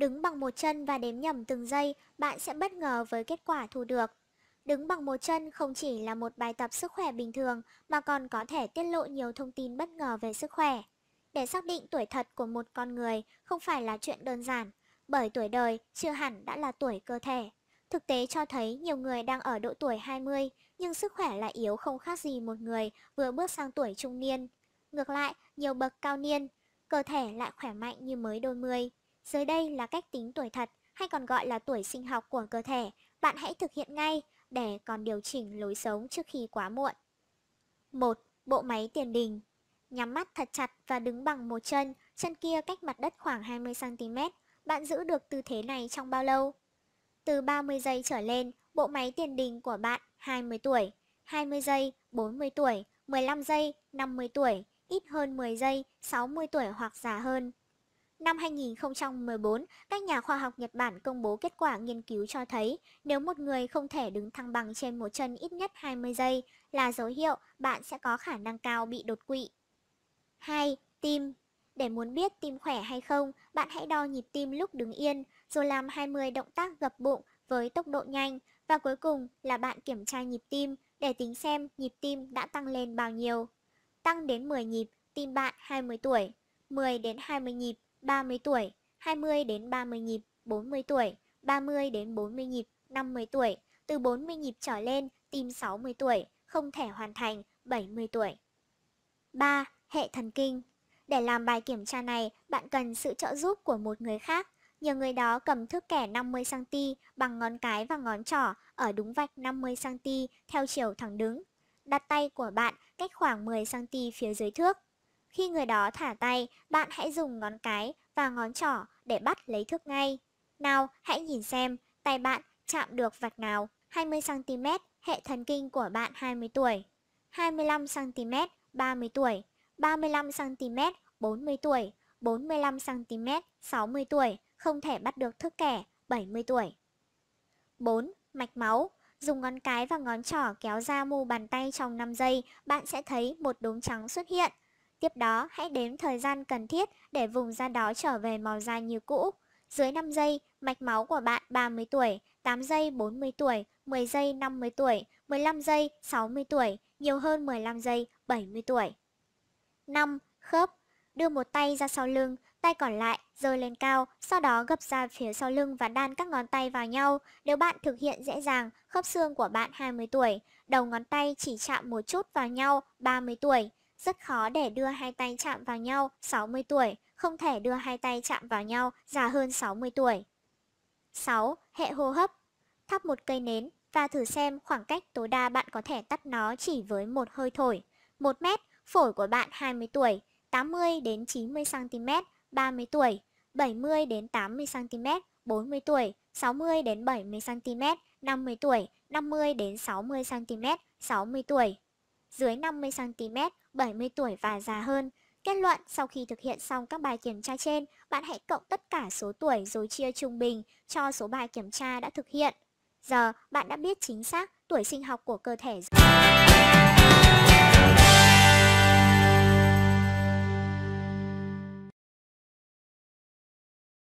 Đứng bằng một chân và đếm nhầm từng giây, bạn sẽ bất ngờ với kết quả thu được. Đứng bằng một chân không chỉ là một bài tập sức khỏe bình thường mà còn có thể tiết lộ nhiều thông tin bất ngờ về sức khỏe. Để xác định tuổi thật của một con người không phải là chuyện đơn giản, bởi tuổi đời chưa hẳn đã là tuổi cơ thể. Thực tế cho thấy nhiều người đang ở độ tuổi 20 nhưng sức khỏe lại yếu không khác gì một người vừa bước sang tuổi trung niên. Ngược lại, nhiều bậc cao niên, cơ thể lại khỏe mạnh như mới đôi mươi. Dưới đây là cách tính tuổi thật hay còn gọi là tuổi sinh học của cơ thể, bạn hãy thực hiện ngay để còn điều chỉnh lối sống trước khi quá muộn. 1. Bộ máy tiền đình Nhắm mắt thật chặt và đứng bằng một chân, chân kia cách mặt đất khoảng 20cm. Bạn giữ được tư thế này trong bao lâu? Từ 30 giây trở lên, bộ máy tiền đình của bạn 20 tuổi, 20 giây 40 tuổi, 15 giây 50 tuổi, ít hơn 10 giây 60 tuổi hoặc già hơn. Năm 2014, các nhà khoa học Nhật Bản công bố kết quả nghiên cứu cho thấy nếu một người không thể đứng thăng bằng trên một chân ít nhất 20 giây là dấu hiệu bạn sẽ có khả năng cao bị đột quỵ. 2. Tim Để muốn biết tim khỏe hay không, bạn hãy đo nhịp tim lúc đứng yên, rồi làm 20 động tác gập bụng với tốc độ nhanh và cuối cùng là bạn kiểm tra nhịp tim để tính xem nhịp tim đã tăng lên bao nhiêu. Tăng đến 10 nhịp, tim bạn 20 tuổi, 10 đến 20 nhịp, 30 tuổi, 20 đến 30 nhịp, 40 tuổi, 30 đến 40 nhịp, 50 tuổi, từ 40 nhịp trở lên, tim 60 tuổi, không thể hoàn thành, 70 tuổi. 3. Hệ thần kinh Để làm bài kiểm tra này, bạn cần sự trợ giúp của một người khác. Nhờ người đó cầm thước kẻ 50cm bằng ngón cái và ngón trỏ ở đúng vạch 50cm theo chiều thẳng đứng. Đặt tay của bạn cách khoảng 10cm phía dưới thước. Khi người đó thả tay, bạn hãy dùng ngón cái và ngón trỏ để bắt lấy thước ngay. Nào, hãy nhìn xem, tay bạn chạm được vạch nào? 20cm, hệ thần kinh của bạn 20 tuổi. 25cm, 30 tuổi. 35cm, 40 tuổi. 45cm, 60 tuổi. Không thể bắt được thước kẻ, 70 tuổi. 4. Mạch máu Dùng ngón cái và ngón trỏ kéo ra mu bàn tay trong 5 giây, bạn sẽ thấy một đốm trắng xuất hiện. Tiếp đó, hãy đếm thời gian cần thiết để vùng da đó trở về màu da như cũ. Dưới 5 giây, mạch máu của bạn 30 tuổi, 8 giây 40 tuổi, 10 giây 50 tuổi, 15 giây 60 tuổi, nhiều hơn 15 giây 70 tuổi. 5. Khớp Đưa một tay ra sau lưng, tay còn lại giơ lên cao, sau đó gập ra phía sau lưng và đan các ngón tay vào nhau. Nếu bạn thực hiện dễ dàng, khớp xương của bạn 20 tuổi, đầu ngón tay chỉ chạm một chút vào nhau 30 tuổi. Rất khó để đưa hai tay chạm vào nhau, 60 tuổi, không thể đưa hai tay chạm vào nhau, già hơn 60 tuổi. 6. Hệ hô hấp Thắp một cây nến và thử xem khoảng cách tối đa bạn có thể tắt nó chỉ với một hơi thổi. 1 mét, phổi của bạn 20 tuổi, 80 đến 90 cm, 30 tuổi, 70 đến 80 cm, 40 tuổi, 60 đến 70 cm, 50 tuổi, 50 đến 60 cm, 60 tuổi dưới 50cm, 70 tuổi và già hơn. Kết luận, sau khi thực hiện xong các bài kiểm tra trên, bạn hãy cộng tất cả số tuổi rồi chia trung bình cho số bài kiểm tra đã thực hiện. Giờ, bạn đã biết chính xác tuổi sinh học của cơ thể.